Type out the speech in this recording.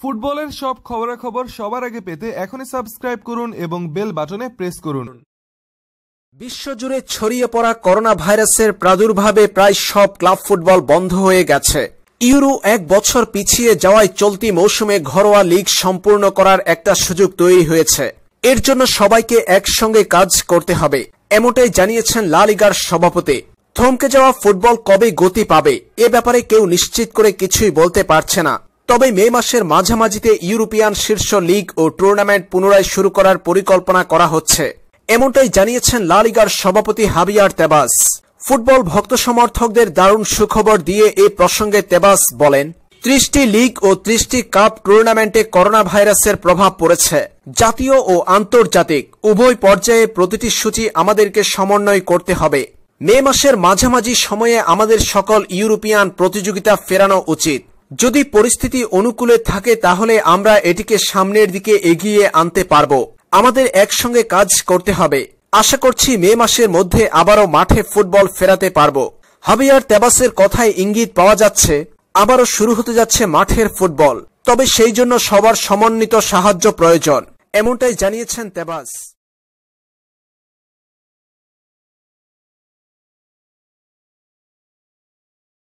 ফুটবলের সব খবরাখবর সবার আগে পেতে এখনই সাবস্ক্রাইব করুন এবং বেল বাটনে প্রেস করুন বিশ্বজুড়ে ছড়িয়ে পড়া করোনা ভাইরাসের প্রাদুর্ভাবে প্রায় সব ক্লাব ফুটবল বন্ধ হয়ে গেছে ইউরো এক বছর পিছিয়ে যাওয়ায় চলতি মৌসুমে ঘরোয়া লীগ সম্পূর্ণ করার একটা সুযোগ তৈরি হয়েছে এর জন্য সবাইকে একসঙ্গে কাজ করতে হবে এমনটাই জানিয়েছেন লালিগার সভাপতি থমকে যাওয়া ফুটবল কবে গতি পাবে এ ব্যাপারে কেউ নিশ্চিত করে কিছুই বলতে পারছে না তবে মে মাসের মাঝামাঝিতে ইউরোপিয়ান শীর্ষ লীগ ও টুর্নামেন্ট পুনরায় শুরু করার পরিকল্পনা করা হচ্ছে এমনটাই জানিয়েছেন লালিগার সভাপতি হাবিয়ার তেবাস ফুটবল ভক্ত সমর্থকদের দারুণ সুখবর দিয়ে এ প্রসঙ্গে তেবাস বলেন ত্রিশটি লিগ ও ত্রিশটি কাপ টুর্নামেন্টে করোনা ভাইরাসের প্রভাব পড়েছে জাতীয় ও আন্তর্জাতিক উভয় পর্যায়ে প্রতিটি সূচি আমাদেরকে সমন্বয় করতে হবে মে মাসের মাঝামাঝি সময়ে আমাদের সকল ইউরোপিয়ান প্রতিযোগিতা ফেরানো উচিত যদি পরিস্থিতি অনুকূলে থাকে তাহলে আমরা এটিকে সামনের দিকে এগিয়ে আনতে পারব আমাদের একসঙ্গে কাজ করতে হবে আশা করছি মে মাসের মধ্যে আবারও মাঠে ফুটবল ফেরাতে পারব হাবিয়ার তেবাসের কথায় ইঙ্গিত পাওয়া যাচ্ছে আবারও শুরু হতে যাচ্ছে মাঠের ফুটবল তবে সেই জন্য সবার সমন্বিত সাহায্য প্রয়োজন এমনটাই জানিয়েছেন তেবাস